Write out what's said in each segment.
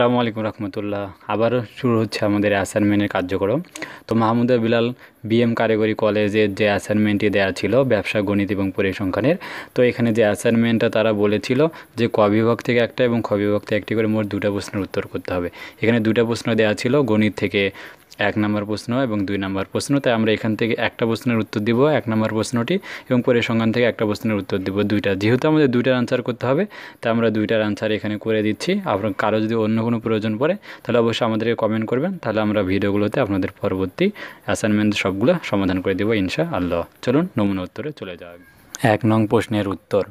আসসালামু আলাইকুম রহমতুল্লাহ আবারও শুরু হচ্ছে আমাদের অ্যাসাইনমেন্টের কার্যক্রম তো মাহমুদা বিলাল বিএম কারিগরি কলেজের যে অ্যাসাইনমেন্টটি দেওয়া ছিল ব্যবসা গণিত এবং পরিসংখ্যানের তো এখানে যে অ্যাসাইনমেন্টটা তারা বলেছিল যে ক বিভাগ থেকে একটা এবং খ বিভাগ থেকে একটি করে মোট দুটা প্রশ্নের উত্তর করতে হবে এখানে দুটা প্রশ্ন দেওয়া ছিল গণিত থেকে এক নম্বর প্রশ্ন এবং দুই নম্বর প্রশ্ন তাই আমরা এখান থেকে একটা প্রশ্নের উত্তর দিব এক নম্বর প্রশ্নটি এবং পরিসংখ্যান থেকে একটা প্রশ্নের উত্তর দিব দুইটা যেহেতু আমাদের দুইটার আনসার করতে হবে তাই আমরা দুইটার আনসার এখানে করে দিচ্ছি আপনার কারো যদি অন্য কোনো প্রয়োজন পড়ে তাহলে অবশ্যই আমাদেরকে কমেন্ট করবেন তাহলে আমরা ভিডিওগুলোতে আপনাদের পরবর্তী অ্যাসাইনমেন্ট সবগুলো সমাধান করে দেবো ইনশা আল্লাহ চলুন নমুনা উত্তরে চলে যাওয়া এক নং প্রশ্নের উত্তর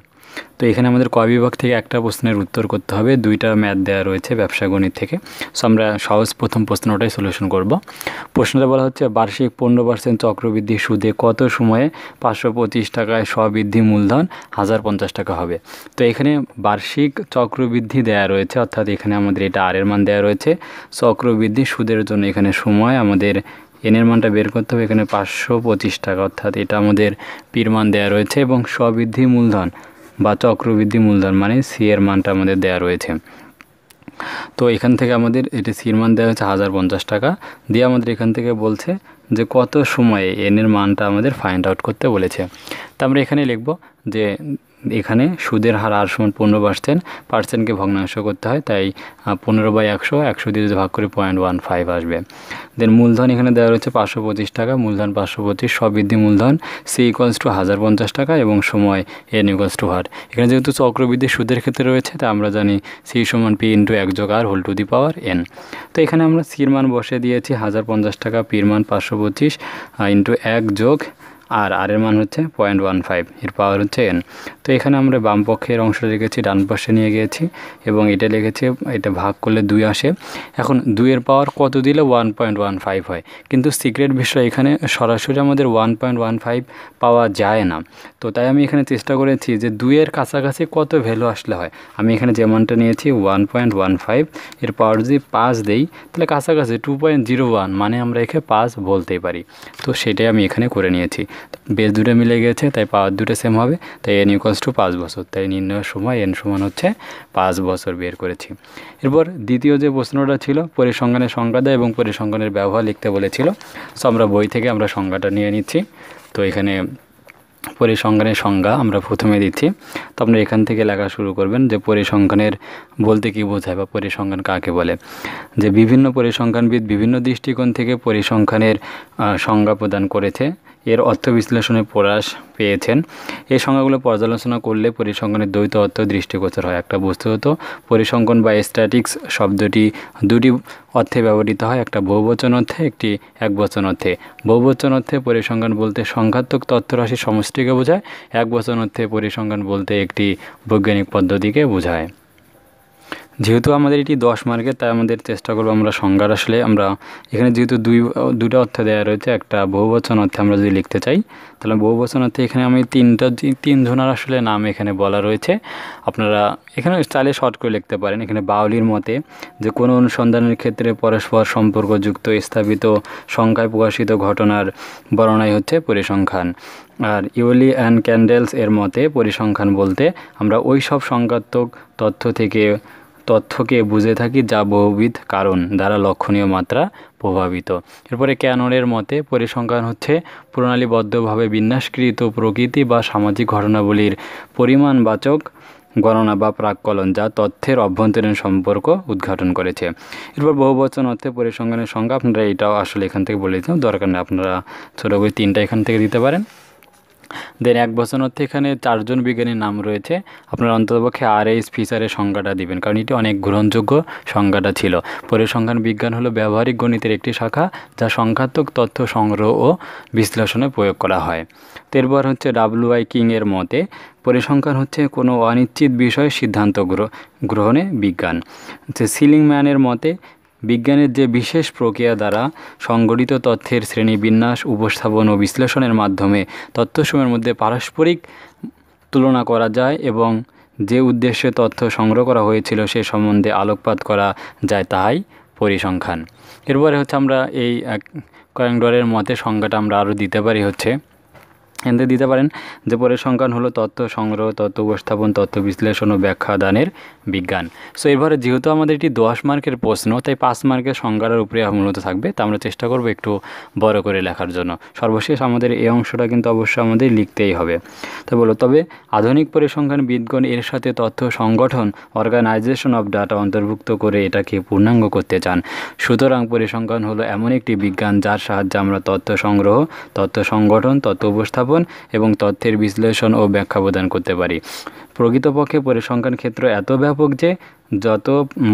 তো এখানে আমাদের কবিভাগ থেকে একটা প্রশ্নের উত্তর করতে হবে দুইটা ম্যাথ দেওয়া রয়েছে ব্যবসা গণিত থেকে সো আমরা সহজ প্রথম প্রশ্নটাই সলিউশন করব প্রশ্নটা বলা হচ্ছে বার্ষিক পনেরো পার্সেন্ট চক্রবৃদ্ধি সুদে কত সময়ে পাঁচশো পঁচিশ টাকায় স্ববৃদ্ধি মূলধন হাজার পঞ্চাশ টাকা হবে তো এখানে বার্ষিক চক্রবৃদ্ধি দেওয়া রয়েছে অর্থাৎ এখানে আমাদের এটা আরের মান দেওয়া রয়েছে চক্রবৃদ্ধি সুদের জন্য এখানে সময় আমাদের এনের মানটা বের করতে হবে এখানে পাঁচশো পঁচিশ টাকা অর্থাৎ এটা আমাদের পির মান দেওয়া রয়েছে এবং স্ববৃদ্ধি মূলধন বা চক্রবৃদ্ধি মূলধন মানে সি এর মানটা আমাদের দেওয়া রয়েছে তো এখান থেকে আমাদের এটি সির মান দেওয়া হয়েছে হাজার পঞ্চাশ টাকা দিয়ে আমাদের এখান থেকে বলছে যে কত সময়ে এনের মানটা আমাদের ফাইন্ড আউট করতে বলেছে তা আমরা এখানে লিখব যে এখানে সুদের হার আর সমান পনেরো পার্সেন্ট পার্সেন্টকে ভগ্নাংশ করতে হয় তাই পনেরো বাই একশো একশো দিয়ে যদি ভাগ করে পয়েন্ট ওয়ান ফাইভ আসবে দেন মূলধন এখানে দেওয়া রয়েছে পাঁচশো পঁচিশ টাকা মূলধন পাঁচশো পঁচিশ সবৃদ্ধি মূলধন সি ইকোয়ালস টু হাজার পঞ্চাশ টাকা এবং সময় এন ইকোয়ালস টু হার এখানে যেহেতু চক্রবৃদ্ধি সুদের ক্ষেত্রে রয়েছে তা আমরা জানি সি সমান পি ইন্টু এক যোগ আর whole to the power N তো এখানে আমরা সির মান বসে দিয়েছি হাজার পঞ্চাশ টাকা পির মান পাঁচশো পঁচিশ ইন্টু এক যোগ আর আর এর মান হচ্ছে পয়েন্ট ওয়ান ফাইভ এর পাওয়ার হচ্ছে এন তো এখানে আমরা বাম পক্ষের অংশটা লিখেছি ডান পাশে নিয়ে গিয়েছি এবং এটা লিখেছি এটা ভাগ করলে দুই আসে এখন দুইয়ের পাওয়ার কত দিলে ওয়ান পয়েন্ট ওয়ান ফাইভ হয় কিন্তু সিক্রেট বিষয় এখানে সরাসরি আমাদের ওয়ান পয়েন্ট ওয়ান ফাইভ পাওয়া যায় না তো তাই আমি এখানে চেষ্টা করেছি যে দুইয়ের কাছাকাছি কত ভ্যালু আসলে হয় আমি এখানে যে নিয়েছি ওয়ান পয়েন্ট ওয়ান ফাইভ এর পাওয়ার যদি পাঁচ দেই তাহলে কাছাকাছি টু পয়েন্ট জিরো ওয়ান মানে আমরা একে পাঁচ বলতেই পারি তো সেটাই আমি এখানে করে নিয়েছি বেশ দুটো মিলে গেছে তাই পাওয়ার দুটো সেম হবে তাই এন ইকোয়াস টু পাঁচ বছর তাই নির্ণয়ের সময় এন সমান হচ্ছে পাঁচ বছর বের করেছি এরপর দ্বিতীয় যে প্রশ্নটা ছিল পরিসংখ্যানের সংজ্ঞা দেয় এবং পরিসংখ্যানের ব্যবহার লিখতে বলেছিল সো আমরা বই থেকে আমরা সংজ্ঞাটা নিয়ে নিচ্ছি তো এখানে পরিসংখ্যানের সংজ্ঞা আমরা প্রথমে দিচ্ছি তো আপনি এখান থেকে লেখা শুরু করবেন যে পরিসংখ্যানের বলতে কী বোঝায় বা পরিসংখ্যান কাকে বলে যে বিভিন্ন পরিসংখ্যানবিদ বিভিন্ন দৃষ্টিকোণ থেকে পরিসংখ্যানের সংজ্ঞা প্রদান করেছে এর অর্থ বিশ্লেষণে প্রয়াস পেয়েছেন এই সংজ্ঞাগুলো পর্যালোচনা করলে পরিসংখ্যানের দ্বৈত অর্থ দৃষ্টিগোচর হয় একটা বস্তু হতো পরিসংখ্যান বা স্ট্যাটিক্স শব্দটি দুটি অর্থে ব্যবহৃত হয় একটা বহুবচন অর্থে একটি এক বচন অর্থে বহুবচন অর্থে পরিসংখ্যান বলতে সংখ্যাত্মক তথ্যরাশির সমষ্টিকে বোঝায় এক বচন অর্থে পরিসংখ্যান বলতে একটি বৈজ্ঞানিক পদ্ধতিকে বোঝায় যেহেতু আমাদের এটি দশ মার্কের তাই আমাদের চেষ্টা করবো আমরা সংজ্ঞার আসলে আমরা এখানে যেহেতু দুই দুটা অর্থ দেওয়া রয়েছে একটা বহুবচন অর্থে আমরা যদি লিখতে চাই তাহলে বহুবচন অর্থে এখানে আমি তিনটা তিনজনের আসলে নাম এখানে বলা রয়েছে আপনারা এখানে চাইলে শর্ট করে লিখতে পারেন এখানে বাউলির মতে যে কোনো অনুসন্ধানের ক্ষেত্রে পরস্পর সম্পর্কযুক্ত স্থাপিত সংখ্যায় প্রকাশিত ঘটনার বর্ণনাই হচ্ছে পরিসংখ্যান আর ইউলি অ্যান্ড ক্যান্ডেলস এর মতে পরিসংখ্যান বলতে আমরা ওই সব সংখ্যাত্মক তথ্য থেকে তথ্যকে বুঝে থাকি যা বহুবিধ কারণ দ্বারা লক্ষণীয় মাত্রা প্রভাবিত এরপরে ক্যাননের মতে পরিসংখ্যান হচ্ছে প্রণালীবদ্ধভাবে বিন্যাসকৃত প্রকৃতি বা সামাজিক ঘটনাবলীর পরিমাণবাচক গণনা বা প্রাককলন যা তথ্যের অভ্যন্তরীণ সম্পর্ক উদ্ঘাটন করেছে এরপর বহুবচন অর্থে পরিসংখ্যানের সংজ্ঞা আপনারা এটাও আসলে এখান থেকে বলে দিতাম দরকার নেই আপনারা ছোটো করে তিনটা এখান থেকে দিতে পারেন দেন এক বছর অর্থে এখানে চারজন বিজ্ঞানীর নাম রয়েছে আপনার অন্ততপক্ষে আর এইস ফিচারের সংজ্ঞাটা দিবেন কারণ এটি অনেক গ্রহণযোগ্য সংজ্ঞাটা ছিল পরিসংখ্যান বিজ্ঞান হলো ব্যবহারিক গণিতের একটি শাখা যা সংখ্যাত্মক তথ্য সংগ্রহ ও বিশ্লেষণে প্রয়োগ করা হয় তেরবার হচ্ছে আই কিংয়ের মতে পরিসংখ্যান হচ্ছে কোনো অনিশ্চিত বিষয়ে সিদ্ধান্ত গ্রহণে বিজ্ঞান সিলিং ম্যানের মতে বিজ্ঞানের যে বিশেষ প্রক্রিয়া দ্বারা সংগঠিত তথ্যের শ্রেণীবিন্যাস উপস্থাপন ও বিশ্লেষণের মাধ্যমে তথ্যসমূহের মধ্যে পারস্পরিক তুলনা করা যায় এবং যে উদ্দেশ্যে তথ্য সংগ্রহ করা হয়েছিল সে সম্বন্ধে আলোকপাত করা যায় তাহাই পরিসংখ্যান এরপরে হচ্ছে আমরা এই কয়েকডরের মতে সংজ্ঞাটা আমরা আরও দিতে পারি হচ্ছে এনতে দিতে পারেন যে পরের হলো তথ্য সংগ্রহ তথ্য উপস্থাপন তথ্য বিশ্লেষণ ও ব্যাখ্যা দানের বিজ্ঞান সো এবারে যেহেতু আমাদের এটি দশ মার্কের প্রশ্ন তাই পাঁচ মার্কের সংজ্ঞার উপরে মূলত থাকবে তা আমরা চেষ্টা করব একটু বড় করে লেখার জন্য সর্বশেষ আমাদের এই অংশটা কিন্তু অবশ্যই আমাদের লিখতেই হবে তো বলো তবে আধুনিক পরিসংখ্যান বিদগণ এর সাথে তথ্য সংগঠন অর্গানাইজেশন অব ডাটা অন্তর্ভুক্ত করে এটাকে পূর্ণাঙ্গ করতে চান সুতরাং পরিসংখ্যান হলো এমন একটি বিজ্ঞান যার সাহায্যে আমরা তথ্য সংগ্রহ তথ্য সংগঠন তথ্য উপস্থাপন উপস্থাপন এবং তথ্যের বিশ্লেষণ ও ব্যাখ্যা প্রদান করতে পারি প্রকৃতপক্ষে পরিসংখ্যান ক্ষেত্র এত ব্যাপক যে যত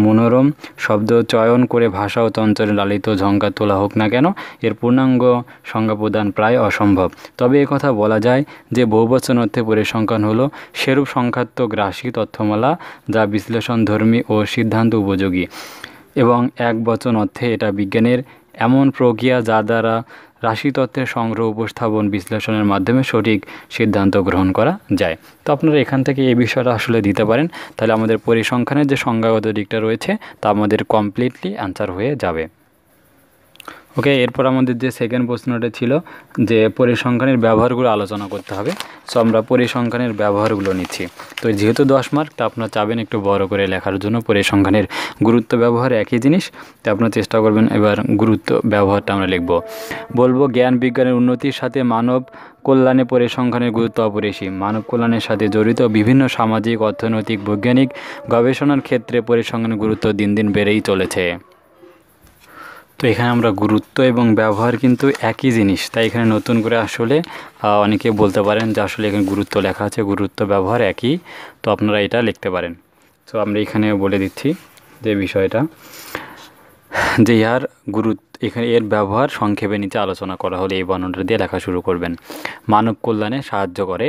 মনোরম শব্দ চয়ন করে ভাষা ও তন্ত্রের লালিত ঝঙ্কা তোলা হোক না কেন এর পূর্ণাঙ্গ সংজ্ঞা প্রদান প্রায় অসম্ভব তবে কথা বলা যায় যে বহুবচন অর্থে পরিসংখ্যান হলো সেরূপ সংখ্যাত্মক রাশি তথ্যমালা যা বিশ্লেষণধর্মী ও সিদ্ধান্ত উপযোগী এবং এক বচন অর্থে এটা বিজ্ঞানের এমন প্রক্রিয়া যা দ্বারা রাশিতত্ত্বের সংগ্রহ উপস্থাপন বিশ্লেষণের মাধ্যমে সঠিক সিদ্ধান্ত গ্রহণ করা যায় তো আপনারা এখান থেকে এই বিষয়টা আসলে দিতে পারেন তাহলে আমাদের পরিসংখ্যানের যে সংজ্ঞাগত দিকটা রয়েছে তা আমাদের কমপ্লিটলি অ্যান্সার হয়ে যাবে ওকে এরপর আমাদের যে সেকেন্ড প্রশ্নটা ছিল যে পরিসংখ্যানের ব্যবহারগুলো আলোচনা করতে হবে সো আমরা পরিসংখ্যানের ব্যবহারগুলো নিচ্ছি তো যেহেতু দশ মার্ক তা আপনার চাবেন একটু বড় করে লেখার জন্য পরিসংখ্যানের গুরুত্ব ব্যবহার একই জিনিস তো আপনার চেষ্টা করবেন এবার গুরুত্ব ব্যবহারটা আমরা লিখব বলবো জ্ঞান বিজ্ঞানের উন্নতির সাথে মানব কল্যাণে পরিসংখ্যানের গুরুত্ব অপরিসীম মানব কল্যাণের সাথে জড়িত বিভিন্ন সামাজিক অর্থনৈতিক বৈজ্ঞানিক গবেষণার ক্ষেত্রে পরিসংখ্যানের গুরুত্ব দিন দিন বেড়েই চলেছে তো এখানে আমরা গুরুত্ব এবং ব্যবহার কিন্তু একই জিনিস তাই এখানে নতুন করে আসলে অনেকে বলতে পারেন যে আসলে এখানে গুরুত্ব লেখা আছে গুরুত্ব ব্যবহার একই তো আপনারা এটা লিখতে পারেন তো আমরা এখানে বলে দিচ্ছি যে বিষয়টা যে ইহার গুরুত্ব এখানে এর ব্যবহার সংক্ষেপে নিচে আলোচনা করা হলে এই বর্ণনাটা দিয়ে লেখা শুরু করবেন মানব কল্যাণে সাহায্য করে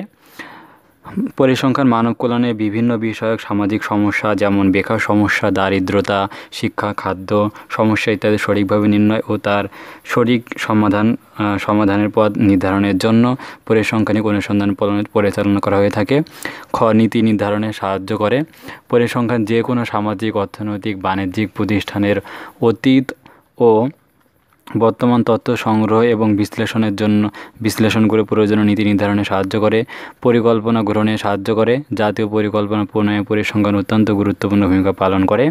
পরিসংখ্যান মানব কল্যাণে বিভিন্ন বিষয়ক সামাজিক সমস্যা যেমন বেকার সমস্যা দারিদ্রতা শিক্ষা খাদ্য সমস্যা ইত্যাদি সঠিকভাবে নির্ণয় ও তার সঠিক সমাধান সমাধানের পথ নির্ধারণের জন্য পরিসংখ্যানিক অনুসন্ধান পরিচালনা করা হয়ে থাকে খ নীতি নির্ধারণে সাহায্য করে পরিসংখ্যান যে কোনো সামাজিক অর্থনৈতিক বাণিজ্যিক প্রতিষ্ঠানের অতীত ও বর্তমান তথ্য সংগ্রহ এবং বিশ্লেষণের জন্য বিশ্লেষণ করে প্রয়োজনীয় নীতি নির্ধারণে সাহায্য করে পরিকল্পনা গ্রহণে সাহায্য করে জাতীয় পরিকল্পনা প্রণয়ে পরিসংখ্যান অত্যন্ত গুরুত্বপূর্ণ ভূমিকা পালন করে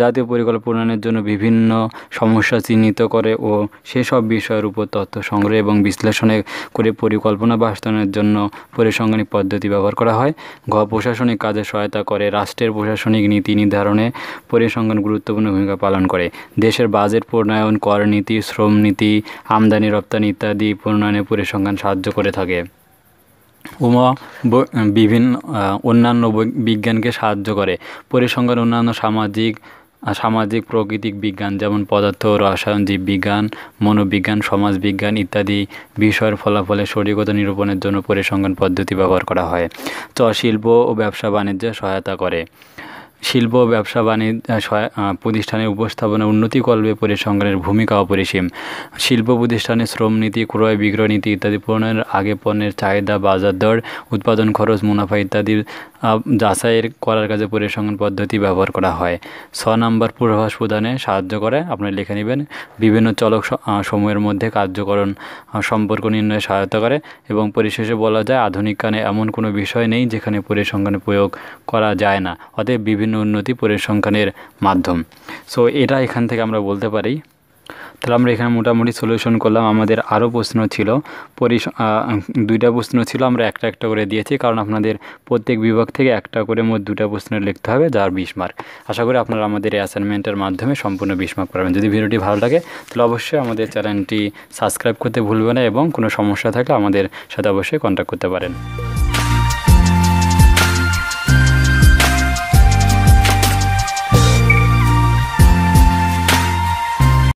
জাতীয় পরিকল্পনার জন্য বিভিন্ন সমস্যা চিহ্নিত করে ও সেসব বিষয়ের উপর তথ্য সংগ্রহ এবং বিশ্লেষণে করে পরিকল্পনা বাস্তবায়নের জন্য পরিসংখ্যানিক পদ্ধতি ব্যবহার করা হয় ঘ প্রশাসনিক কাজে সহায়তা করে রাষ্ট্রের প্রশাসনিক নীতি নির্ধারণে পরিসংখ্যান গুরুত্বপূর্ণ ভূমিকা পালন করে দেশের বাজেট প্রণয়ন কর নীতি শ্রম নীতি আমদানি রপ্তানি ইত্যাদি প্রণয়নে পরিসংখ্যান সাহায্য করে থাকে উমা বিভিন্ন অন্যান্য বিজ্ঞানকে সাহায্য করে পরিসংখ্যান অন্যান্য সামাজিক সামাজিক প্রকৃতিক বিজ্ঞান যেমন পদার্থ রসায়ন জীববিজ্ঞান মনোবিজ্ঞান সমাজবিজ্ঞান ইত্যাদি বিষয়ের ফলাফলে সঠিকতা নিরূপণের জন্য পরিসংখ্যান পদ্ধতি ব্যবহার করা হয় চ শিল্প ও ব্যবসা বাণিজ্যে সহায়তা করে শিল্প ব্যবসা বাণিজ্য প্রতিষ্ঠানের উপস্থাপনা উন্নতিকল্পে পরিসংখ্যানের ভূমিকা অপরিসীম শিল্প প্রতিষ্ঠানে শ্রম নীতি ক্রয় বিক্রয় নীতি ইত্যাদি পূরণের আগে পণ্যের চাহিদা বাজার দর উৎপাদন খরচ মুনাফা ইত্যাদি যাচাইয়ের করার কাজে পরিসংখ্যান পদ্ধতি ব্যবহার করা হয় ছ নম্বর পূর্বাভাস প্রদানে সাহায্য করে আপনি লিখে নেবেন বিভিন্ন চলক সময়ের মধ্যে কার্যকরণ সম্পর্ক নির্ণয়ে সহায়তা করে এবং পরিশেষে বলা যায় আধুনিক কানে এমন কোনো বিষয় নেই যেখানে পরিসংখ্যানের প্রয়োগ করা যায় না অতএব বিভিন্ন বিভিন্ন উন্নতি পরিসংখ্যানের মাধ্যম সো এটা এখান থেকে আমরা বলতে পারি তাহলে আমরা এখানে মোটামুটি সলিউশন করলাম আমাদের আরও প্রশ্ন ছিল পরিস দুইটা প্রশ্ন ছিল আমরা একটা একটা করে দিয়েছি কারণ আপনাদের প্রত্যেক বিভাগ থেকে একটা করে মোট দুটা প্রশ্ন লিখতে হবে যার বিশ মার্ক আশা করি আপনারা আমাদের এই অ্যাসাইনমেন্টের মাধ্যমে সম্পূর্ণ বিশ মার্ক পাবেন যদি ভিডিওটি ভালো লাগে তাহলে অবশ্যই আমাদের চ্যানেলটি সাবস্ক্রাইব করতে ভুলবে না এবং কোনো সমস্যা থাকলে আমাদের সাথে অবশ্যই কন্ট্যাক্ট করতে পারেন